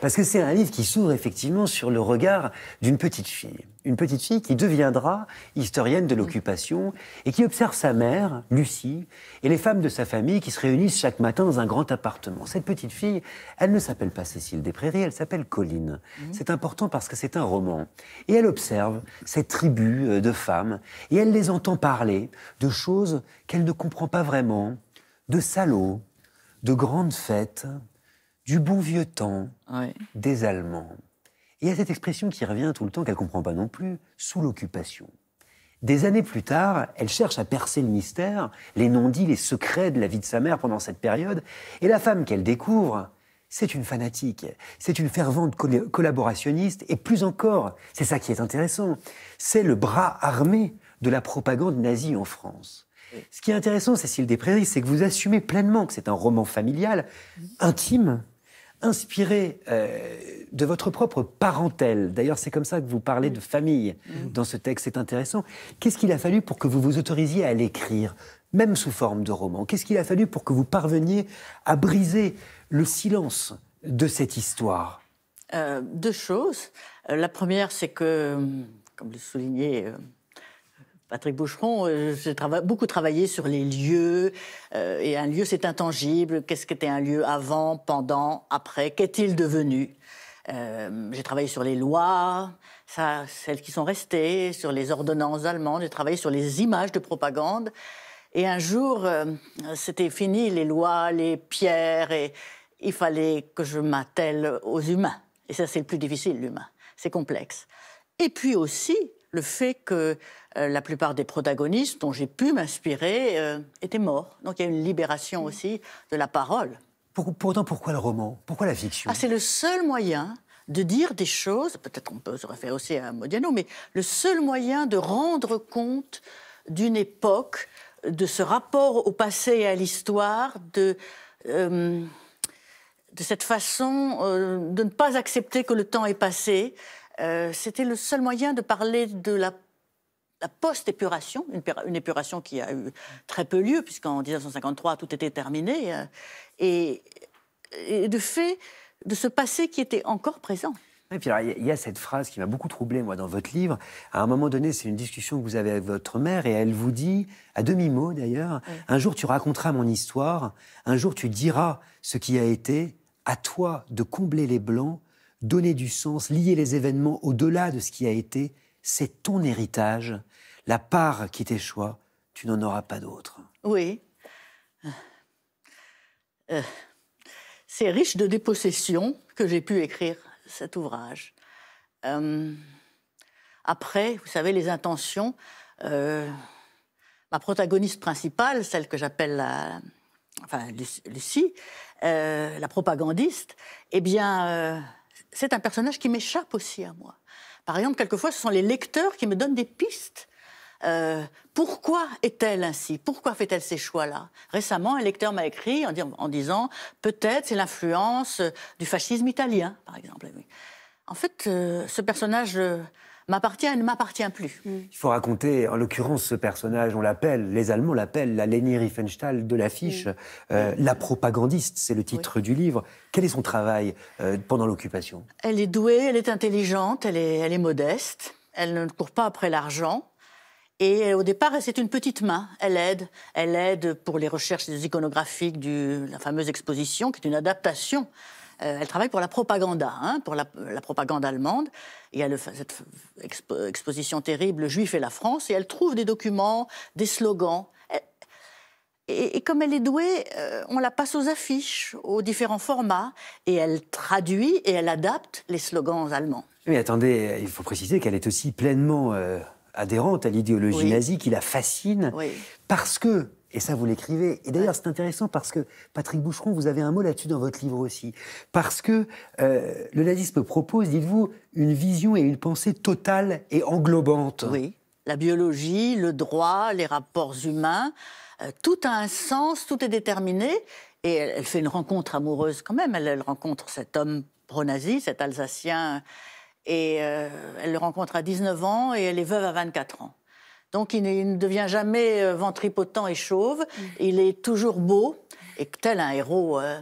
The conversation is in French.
Parce que c'est un livre qui s'ouvre effectivement sur le regard d'une petite fille. Une petite fille qui deviendra historienne de mm. l'occupation et qui observe sa mère, Lucie, et les femmes de sa famille qui se réunissent chaque matin dans un grand appartement. Cette petite fille, elle ne s'appelle pas Cécile des elle s'appelle Colline. Mm. C'est important parce que c'est un roman. Et elle observe cette tribu euh, de femmes et elle les entend parler de choses qu'elle ne comprend pas vraiment, de salauds, de grandes fêtes, du bon vieux temps des Allemands. Et il y a cette expression qui revient tout le temps, qu'elle ne comprend pas non plus, sous l'occupation. Des années plus tard, elle cherche à percer le mystère, les non-dits, les secrets de la vie de sa mère pendant cette période, et la femme qu'elle découvre, c'est une fanatique, c'est une fervente collaborationniste, et plus encore, c'est ça qui est intéressant, c'est le bras armé de la propagande nazie en France. Ce qui est intéressant, Cécile Desprairies, c'est que vous assumez pleinement que c'est un roman familial, mmh. intime, inspiré euh, de votre propre parentèle. D'ailleurs, c'est comme ça que vous parlez mm. de famille mm. dans ce texte, c'est intéressant. Qu'est-ce qu'il a fallu pour que vous vous autorisiez à l'écrire, même sous forme de roman Qu'est-ce qu'il a fallu pour que vous parveniez à briser le silence de cette histoire euh, Deux choses. Euh, la première, c'est que, hum, comme le soulignait Patrick Boucheron, j'ai euh, beaucoup travaillé sur les lieux. Euh, et un lieu, c'est intangible. Qu'est-ce qu'était un lieu avant, pendant, après Qu'est-il devenu euh, J'ai travaillé sur les lois, ça, celles qui sont restées, sur les ordonnances allemandes. J'ai travaillé sur les images de propagande. Et un jour, c'était fini les lois, les pierres, et il fallait que je m'attelle aux humains. Et ça, c'est le plus difficile, l'humain. C'est complexe. Et puis aussi, le fait que euh, la plupart des protagonistes dont j'ai pu m'inspirer euh, étaient morts. Donc il y a une libération mm. aussi de la parole. pourtant, pourquoi le roman Pourquoi la fiction ah, C'est le seul moyen de dire des choses, peut-être on peut se référer aussi à Modiano, mais le seul moyen de rendre compte d'une époque, de ce rapport au passé et à l'histoire, de... Euh, cette façon de ne pas accepter que le temps est passé, euh, c'était le seul moyen de parler de la post-épuration, une, épuration qui a eu très peu lieu, puisqu'en 1953, tout était terminé, euh, et, de fait, de ce passé qui était encore présent. il y a cette phrase qui m'a beaucoup troublé, moi, dans votre livre. À un moment donné, c'est une discussion que vous avez avec votre mère, et elle vous dit, à demi-mot d'ailleurs, un jour tu raconteras mon histoire, un jour tu diras ce qui a été, à toi de combler les blancs, donner du sens, lier les événements au-delà de ce qui a été, c'est ton héritage. La part qui t'échoit, tu n'en auras pas d'autre. Oui. Euh, euh, c'est riche de dépossessions que j'ai pu écrire cet ouvrage. Euh, après, vous savez, les intentions. ma protagoniste principale, celle que j'appelle la, enfin, Lucie, la propagandiste, eh bien c'est un personnage qui m'échappe aussi à moi. Par exemple, quelquefois, ce sont les lecteurs qui me donnent des pistes. Euh, pourquoi est-elle ainsi Pourquoi fait-elle ces choix-là Récemment, un lecteur m'a écrit en, disant peut-être c'est l'influence du fascisme italien, par exemple. En fait, euh, ce personnage euh, m'appartient et ne m'appartient plus. Mm. Il faut raconter, en l'occurrence, ce personnage, on l'appelle, les Allemands l'appellent la Leni Riefenstahl de l'affiche, mm. euh, la propagandiste, c'est le titre du livre. Quel est son travail euh, pendant l'occupation Elle est douée, elle est intelligente, elle est, elle est modeste, elle ne court pas après l'argent. Et au départ, c'est une petite main. Elle aide. Elle aide pour les recherches iconographiques de la fameuse exposition, qui est une adaptation euh, elle travaille pour la propagande, hein, pour la, propagande allemande. Il y a cette exposition terrible, Le Juif et la France, et elle trouve des documents, des slogans. et, comme elle est douée, euh, on la passe aux affiches, aux différents formats, et elle traduit et elle adapte les slogans allemands. Mais attendez, euh, il faut préciser qu'elle est aussi pleinement adhérente à l'idéologie nazie qui la fascine, parce que et ça, vous l'écrivez. Et d'ailleurs, c'est intéressant parce que, Patrick Boucheron, vous avez un mot là-dessus dans votre livre aussi. Parce que euh, le nazisme propose, dites-vous, une vision et une pensée totale et englobante. Oui. La biologie, le droit, les rapports humains, euh, tout a un sens, tout est déterminé. Et elle, fait une rencontre amoureuse quand même. Elle, rencontre cet homme pro-nazi, cet Alsacien. Et euh, elle le rencontre à 19 ans et elle est veuve à 24 ans. Donc il, ne devient jamais euh, ventripotent et chauve. Mmh. Il est toujours beau et tel un héros. Euh,